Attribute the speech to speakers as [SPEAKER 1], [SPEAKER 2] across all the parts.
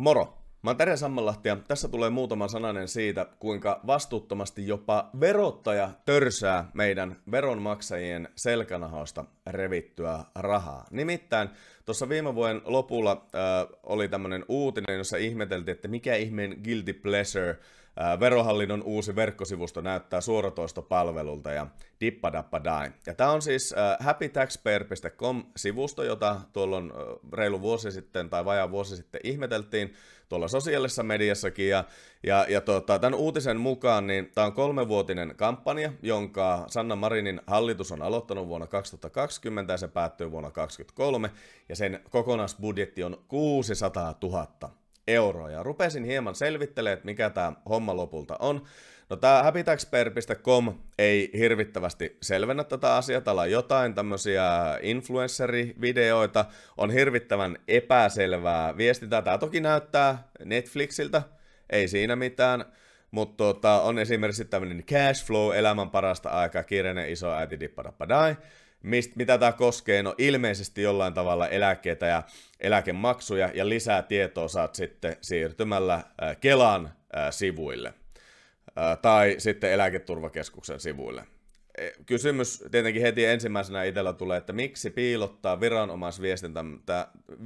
[SPEAKER 1] Moro! Mä oon Terja Sammanlahti ja tässä tulee muutama sananen siitä, kuinka vastuuttomasti jopa verottaja törsää meidän veronmaksajien selkänahoista revittyä rahaa. Nimittäin tuossa viime vuoden lopulla äh, oli tämmönen uutinen, jossa ihmeteltiin, että mikä ihmeen guilty pleasure – Verohallinnon uusi verkkosivusto näyttää suoratoistopalvelulta ja dippadappadai. Ja tämä on siis happytaxpayer.com-sivusto, jota tuolloin reilu vuosi sitten tai vajaa vuosi sitten ihmeteltiin tuolla sosiaalisessa mediassakin. Ja, ja, ja tota, tämän uutisen mukaan niin tämä on kolmevuotinen kampanja, jonka Sanna Marinin hallitus on aloittanut vuonna 2020 ja se päättyy vuonna 2023. Ja sen kokonaisbudjetti on 600 000 euroa. Ja rupesin hieman selvittelemään, että mikä tämä homma lopulta on. No tämä habitaxper.com ei hirvittävästi selvennä tätä asiaa. Täällä on jotain tämmöisiä influencerivideoita. On hirvittävän epäselvää viestintää. Tämä toki näyttää Netflixiltä, ei siinä mitään. Mutta tota, on esimerkiksi tämmöinen Cash Flow, elämän parasta aikaa, kirjainen iso äiti dippadappadai mist, mitä tämä koskee, no ilmeisesti jollain tavalla eläkkeitä ja eläkemaksuja ja lisää tietoa saat sitten siirtymällä äh, Kelan äh, sivuille äh, tai sitten eläketurvakeskuksen sivuille. E, kysymys tietenkin heti ensimmäisenä itsellä tulee, että miksi piilottaa viranomaisviestintä,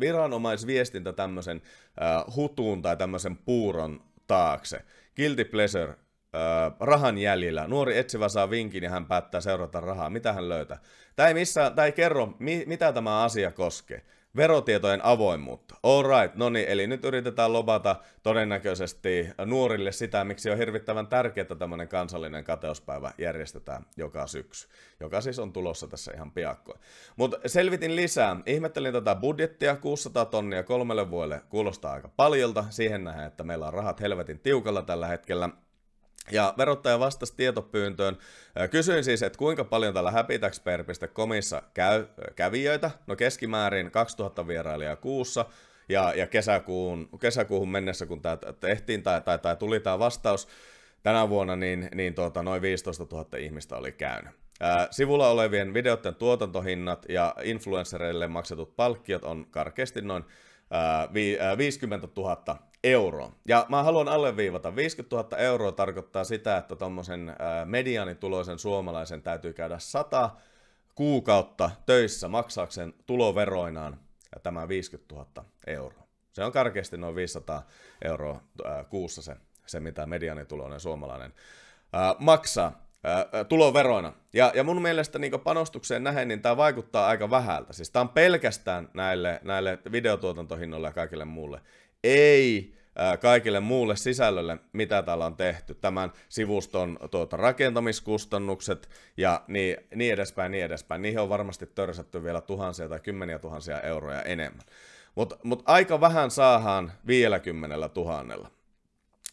[SPEAKER 1] viranomaisviestintä tämmöisen hutuun tai tämmöisen puuron taakse. Guilty pleasure rahan jäljillä. Nuori etsivä saa vinkin ja hän päättää seurata rahaa. Mitä hän löytää? Tämä ei, tai tämä ei kerro, mi, mitä tämä asia koskee. Verotietojen avoimuutta. All right, no niin, eli nyt yritetään lobata todennäköisesti nuorille sitä, miksi on hirvittävän tärkeää, että tämmöinen kansallinen kateuspäivä järjestetään joka syksy, joka siis on tulossa tässä ihan piakkoin. Mutta selvitin lisää, ihmettelin tätä budjettia, 600 tonnia kolmelle vuodelle kuulostaa aika paljolta, siihen nähden, että meillä on rahat helvetin tiukalla tällä hetkellä, ja verottaja vastasi tietopyyntöön. Äh, kysyin siis, että kuinka paljon tällä happytaxpair.comissa käy, äh, kävijöitä. No keskimäärin 2000 vierailijaa kuussa. Ja, ja kesäkuun, kesäkuuhun mennessä, kun tämä tehtiin tai, tai, tai tuli tämä vastaus tänä vuonna, niin, niin tuota, noin 15 000 ihmistä oli käynyt. Äh, sivulla olevien videoiden tuotantohinnat ja influenssereille maksetut palkkiot on karkeasti noin 50 000 euroa. Ja mä haluan alleviivata, 50 000 euroa tarkoittaa sitä, että tuommoisen medianituloisen suomalaisen täytyy käydä 100 kuukautta töissä maksaakseen tuloveroinaan ja tämä 50 000 euroa. Se on karkeasti noin 500 euroa kuussa se, se mitä medianituloinen suomalainen maksaa tuloveroina. Ja, ja mun mielestä niinku, niin panostukseen nähen, niin tämä vaikuttaa aika vähältä. Siis tämä on pelkästään näille, näille videotuotantohinnoille ja kaikille muulle ei kaikille muulle sisällölle, mitä täällä on tehty. Tämän sivuston tuota, rakentamiskustannukset ja niin, niin edespäin, niin edespäin. Niihin on varmasti törsätty vielä tuhansia tai kymmeniä tuhansia euroja enemmän. Mutta mut aika vähän vielä 50 tuhannella.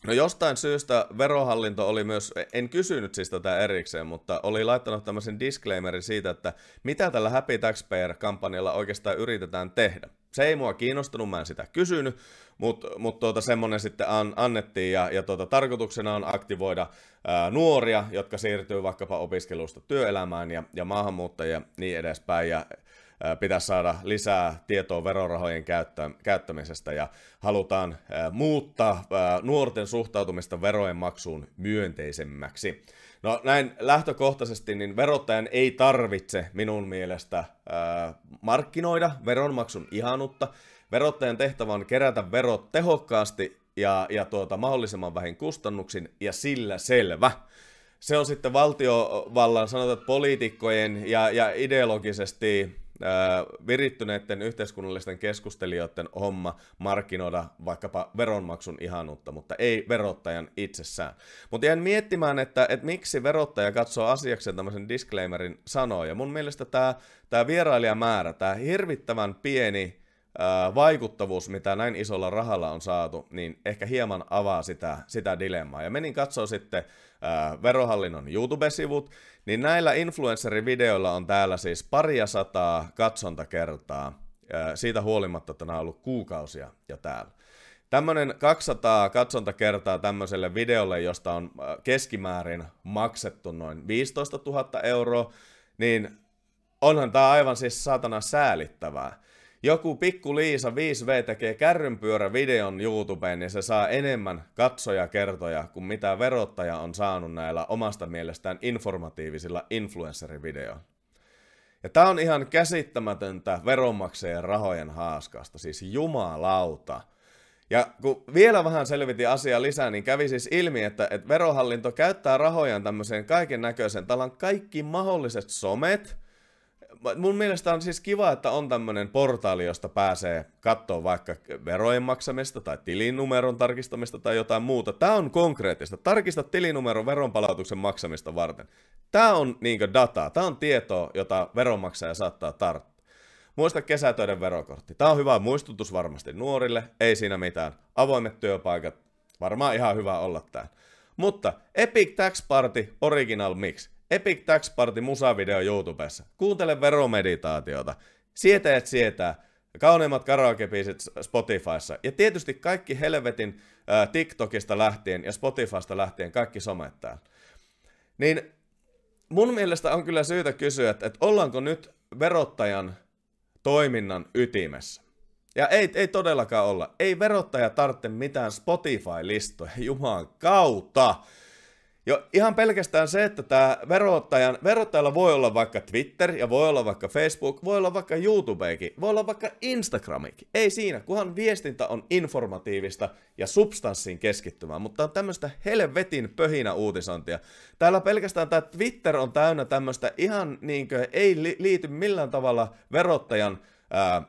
[SPEAKER 1] No jostain syystä verohallinto oli myös, en kysynyt siis tätä erikseen, mutta oli laittanut tämmöisen disclaimerin siitä, että mitä tällä Happy Taxpayer-kampanjalla oikeastaan yritetään tehdä se ei mua kiinnostanut, mä en sitä kysynyt, mutta mut tuota, semmoinen sitten an, annettiin ja, ja tuota, tarkoituksena on aktivoida ää, nuoria, jotka siirtyy vaikkapa opiskelusta työelämään ja, ja maahanmuuttajia ja niin edespäin. Ja, pitäisi saada lisää tietoa verorahojen käyttämisestä ja halutaan muuttaa nuorten suhtautumista verojen maksuun myönteisemmäksi. No näin lähtökohtaisesti, niin verottajan ei tarvitse minun mielestä äh, markkinoida veronmaksun ihanutta. Verottajan tehtävä on kerätä verot tehokkaasti ja, ja tuota, mahdollisimman vähin kustannuksin, ja sillä selvä. Se on sitten valtiovallan, sanotaan, poliitikkojen ja, ja ideologisesti virittyneiden yhteiskunnallisten keskustelijoiden homma markkinoida vaikkapa veronmaksun ihanuutta, mutta ei verottajan itsessään. Mutta jäin miettimään, että, että miksi verottaja katsoo asiakseen tämmöisen disclaimerin sanoja. Mun mielestä tämä tää vierailijamäärä, tämä hirvittävän pieni vaikuttavuus, mitä näin isolla rahalla on saatu, niin ehkä hieman avaa sitä, sitä dilemmaa. Ja menin katsoa sitten Äh, Verohallinnon YouTube-sivut, niin näillä influencerivideoilla on täällä siis paria sataa katsontakertaa, ää, äh, siitä huolimatta, että nämä on ollut kuukausia jo täällä. Tämmöinen 200 katsontakertaa tämmöiselle videolle, josta on äh, keskimäärin maksettu noin 15 000 euroa, niin onhan tämä aivan siis saatana säälittävää joku pikku Liisa 5V tekee kärrynpyörävideon YouTubeen, niin se saa enemmän katsojakertoja kuin mitä verottaja on saanut näillä omasta mielestään informatiivisilla influencerivideoilla. Ja tää on ihan käsittämätöntä veronmaksajien rahojen haaskasta, siis jumalauta. Ja kun vielä vähän selvitin asiaa lisää, niin kävi siis ilmi, että, että verohallinto käyttää rahojaan tämmöiseen kaiken näköisen talan kaikki mahdolliset somet, mun mielestä on siis kiva, että on tämmöinen portaali, josta pääsee katsoa vaikka verojen maksamista tai tilinumeron tarkistamista tai jotain muuta. Tämä on konkreettista. Tarkista tilinumeron veronpalautuksen maksamista varten. Tämä on niinkö dataa, tämä on tietoa, jota veronmaksaja saattaa tarttua. Muista kesätöiden verokortti. Tämä on hyvä muistutus varmasti nuorille, ei siinä mitään. Avoimet työpaikat, varmaan ihan hyvä olla tää. Mutta Epic Tax Party Original Mix. Epic Tax Party musavideo YouTubessa. Kuuntele veromeditaatiota. Sietäjät sietää. Kauneimmat karaokebiisit Spotifyssa. Ja tietysti kaikki helvetin äh, TikTokista lähtien ja Spotifysta lähtien kaikki somettaa. Niin mun mielestä on kyllä syytä kysyä, että, että ollaanko nyt verottajan toiminnan ytimessä. Ja ei, ei todellakaan olla. Ei verottaja tarvitse mitään Spotify-listoja, juman kautta. Jo ihan pelkästään se, että tämä verottajan, verottajalla voi olla vaikka Twitter ja voi olla vaikka Facebook, voi olla vaikka YouTubeikin, voi olla vaikka Instagramikin. Ei siinä, kunhan viestintä on informatiivista ja substanssiin keskittyvää, mutta on tämmöistä helvetin pöhinä uutisointia. Täällä pelkästään tämä Twitter on täynnä tämmöistä ihan niinkö ei liity millään tavalla verottajan ää,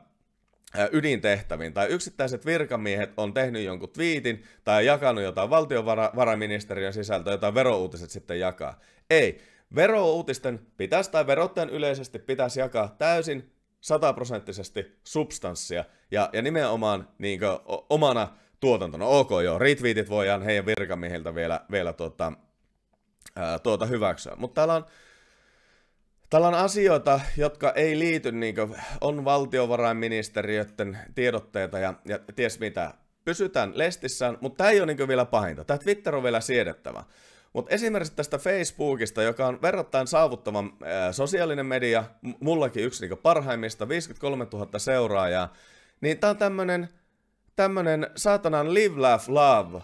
[SPEAKER 1] ydintehtäviin, tai yksittäiset virkamiehet on tehnyt jonkun twiitin tai jakanut jotain valtiovarainministeriön sisältöä, jota verouutiset sitten jakaa. Ei. Verouutisten pitäisi tai verottajan yleisesti pitäisi jakaa täysin sataprosenttisesti substanssia ja, ja nimenomaan niin kuin, o, omana tuotantona. Ok, joo, retweetit voidaan heidän virkamiehiltä vielä, vielä tuota, ää, tuota hyväksyä. Mutta täällä on Täällä on asioita, jotka ei liity, niin kuin on valtiovarainministeriöiden tiedotteita ja, ja ties mitä. Pysytään lestissään, mutta tämä ei ole niin vielä pahinta. Tämä Twitter on vielä siedettävä. Mutta esimerkiksi tästä Facebookista, joka on verrattain saavuttavan sosiaalinen media, mullakin yksi niin parhaimmista, 53 000 seuraajaa, niin tämä on tämmöinen saatanan live, laugh, love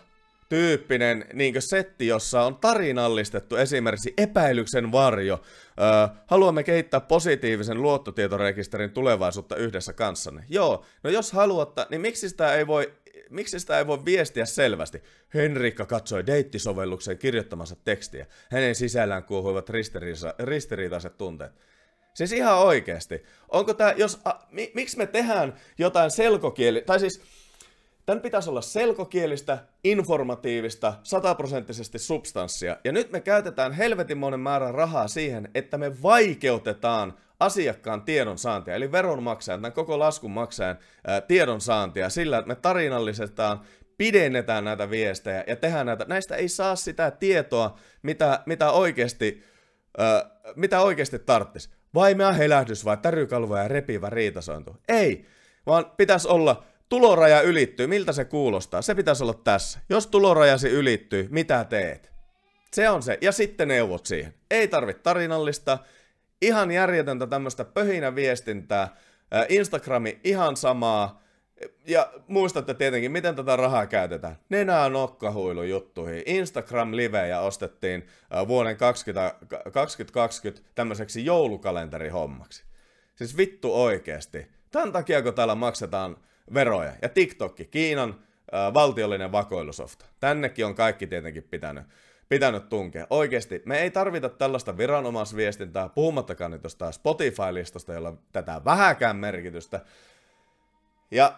[SPEAKER 1] tyyppinen niin setti, jossa on tarinallistettu esimerkiksi epäilyksen varjo. Öö, haluamme kehittää positiivisen luottotietorekisterin tulevaisuutta yhdessä kanssanne. Joo, no jos haluatte, niin miksi sitä ei voi miksi sitä ei voi viestiä selvästi? Henrikka katsoi deittisovellukseen kirjoittamansa tekstiä. Hänen sisällään kuuhuivat ristiriitaiset tunteet. Siis ihan oikeesti. Onko tämä, jos, a, mi, miksi me tehdään jotain selkokieli, tai siis Tämän pitäisi olla selkokielistä, informatiivista, sataprosenttisesti substanssia. Ja nyt me käytetään helvetinmoinen määrä rahaa siihen, että me vaikeutetaan asiakkaan tiedonsaantia, eli veronmaksajan, tämän koko laskun maksajan ää, tiedonsaantia sillä, että me tarinallisetaan, pidennetään näitä viestejä ja tehdään näitä. Näistä ei saa sitä tietoa, mitä, mitä oikeasti, ää, mitä oikeasti Vai Vaimea helähdys vai tärykalvoja ja repivä riitasointu. Ei, vaan pitäisi olla tuloraja ylittyy, miltä se kuulostaa? Se pitäisi olla tässä. Jos tulorajasi ylittyy, mitä teet? Se on se. Ja sitten neuvot siihen. Ei tarvitse tarinallista, ihan järjetöntä tämmöistä pöhinä viestintää. Instagrami ihan samaa. Ja muistatte tietenkin, miten tätä rahaa käytetään. Nenää nokkahuilu juttuihin. Instagram-livejä ostettiin vuoden 2020 tämmöiseksi joulukalenterihommaksi. Siis vittu oikeesti. Tämän takia, kun täällä maksetaan veroja. Ja TikTokki, Kiinan ää, valtiollinen vakoilusofta. Tännekin on kaikki tietenkin pitänyt, pitänyt tunkea. Oikeasti, me ei tarvita tällaista viranomaisviestintää, puhumattakaan nyt tuosta Spotify-listosta, jolla tätä vähäkään merkitystä. Ja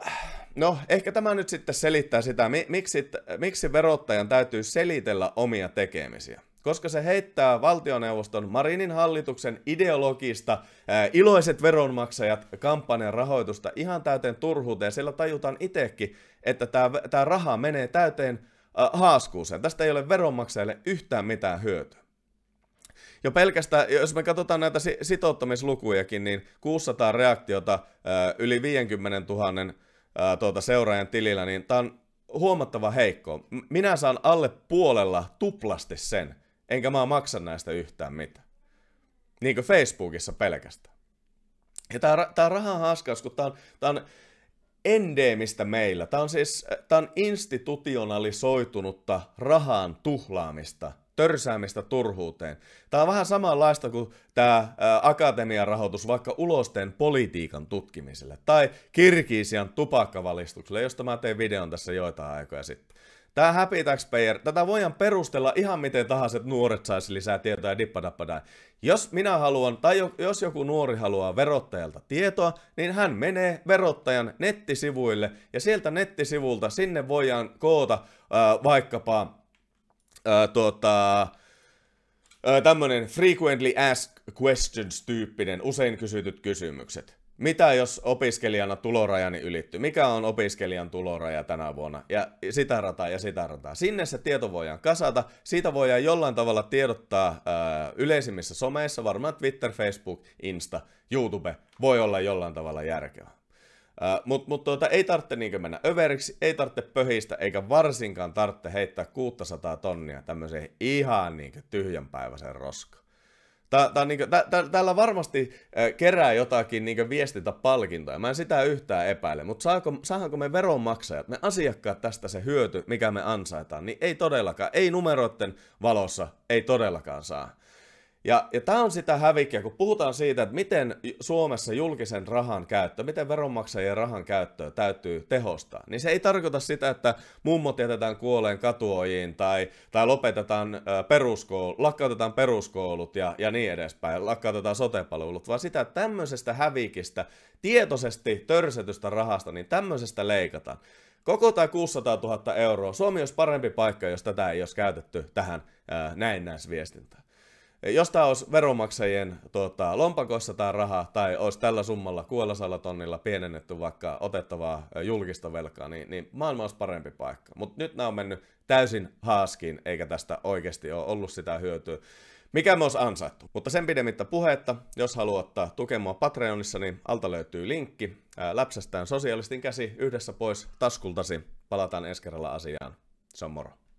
[SPEAKER 1] no, ehkä tämä nyt sitten selittää sitä, miksi, miksi verottajan täytyy selitellä omia tekemisiä koska se heittää valtioneuvoston Marinin hallituksen ideologista ää, iloiset veronmaksajat kampanjan rahoitusta ihan täyteen turhuuteen. Siellä tajutaan itsekin, että tämä raha menee täyteen ää, haaskuuseen. Tästä ei ole veronmaksajille yhtään mitään hyötyä. Jo pelkästään, jos me katsotaan näitä sitouttamislukujakin, niin 600 reaktiota ää, yli 50 000 ää, tuota, seuraajan tilillä, niin tämä on huomattava heikko. Minä saan alle puolella tuplasti sen, enkä mä maksa näistä yhtään mitään. Niin kuin Facebookissa pelkästään. Ja tää, tää rahan haskaus, kun tää on, tää on endeemistä meillä. Tää on siis tää on institutionalisoitunutta rahan tuhlaamista, törsäämistä turhuuteen. Tää on vähän samanlaista kuin tää akatemian rahoitus vaikka ulosteen politiikan tutkimiselle tai kirkiisian tupakkavalistukselle, josta mä tein videon tässä joitain aikoja sitten. Tämä Happy Taxpayer, tätä voidaan perustella ihan miten tahansa, että nuoret saisi lisää tietoa ja dippadappadaa. Jos minä haluan, tai jos joku nuori haluaa verottajalta tietoa, niin hän menee verottajan nettisivuille, ja sieltä nettisivulta sinne voidaan koota äh, vaikkapa äh, tuota, Öö, tämmönen frequently asked questions-tyyppinen, usein kysytyt kysymykset. Mitä jos opiskelijana tulorajani ylittyy? Mikä on opiskelijan tuloraja tänä vuonna? Ja sitä rataa ja sitä rataa. Sinne se tieto voidaan kasata. Siitä voidaan jollain tavalla tiedottaa ö, yleisimmissä someissa, varmaan Twitter, Facebook, Insta, YouTube. Voi olla jollain tavalla järkevää. Äh, mutta mut tuota, ei tarvitse niinkö mennä överiksi, ei tarvitse pöhistä, eikä varsinkaan tarvitse heittää 600 tonnia tämmöiseen ihan niinkö tyhjänpäiväiseen roskaan. Tää, niinku, tää, tää, täällä varmasti äh, kerää jotakin niinku viestintäpalkintoja. Mä en sitä yhtään epäile, mutta saanko me veronmaksajat, me asiakkaat tästä se hyöty, mikä me ansaitaan, niin ei todellakaan, ei numeroiden valossa, ei todellakaan saa. Ja, ja tämä on sitä hävikkiä, kun puhutaan siitä, että miten Suomessa julkisen rahan käyttö, miten veronmaksajien rahan käyttöä täytyy tehostaa. Niin se ei tarkoita sitä, että mummot jätetään kuoleen katuojiin tai, tai lopetetaan peruskoulut, lakkautetaan peruskoulut ja, ja niin edespäin, lakkautetaan sotepalvelut, vaan sitä, että tämmöisestä hävikistä, tietoisesti törsetystä rahasta, niin tämmöisestä leikataan. Koko tämä 600 000 euroa, Suomi olisi parempi paikka, jos tätä ei olisi käytetty tähän näissä näennäisviestintään jos tämä olisi veronmaksajien tuota, lompakossa tämä raha, tai olisi tällä summalla 600 tonnilla pienennetty vaikka otettavaa julkista velkaa, niin, niin maailma olisi parempi paikka. Mutta nyt nämä on mennyt täysin haaskiin, eikä tästä oikeasti ole ollut sitä hyötyä. Mikä me olisi ansaittu. Mutta sen pidemmittä puhetta, jos haluat ottaa tukemaan Patreonissa, niin alta löytyy linkki. läpsästään sosialistin käsi yhdessä pois taskultasi. Palataan ensi kerralla asiaan. Se on moro.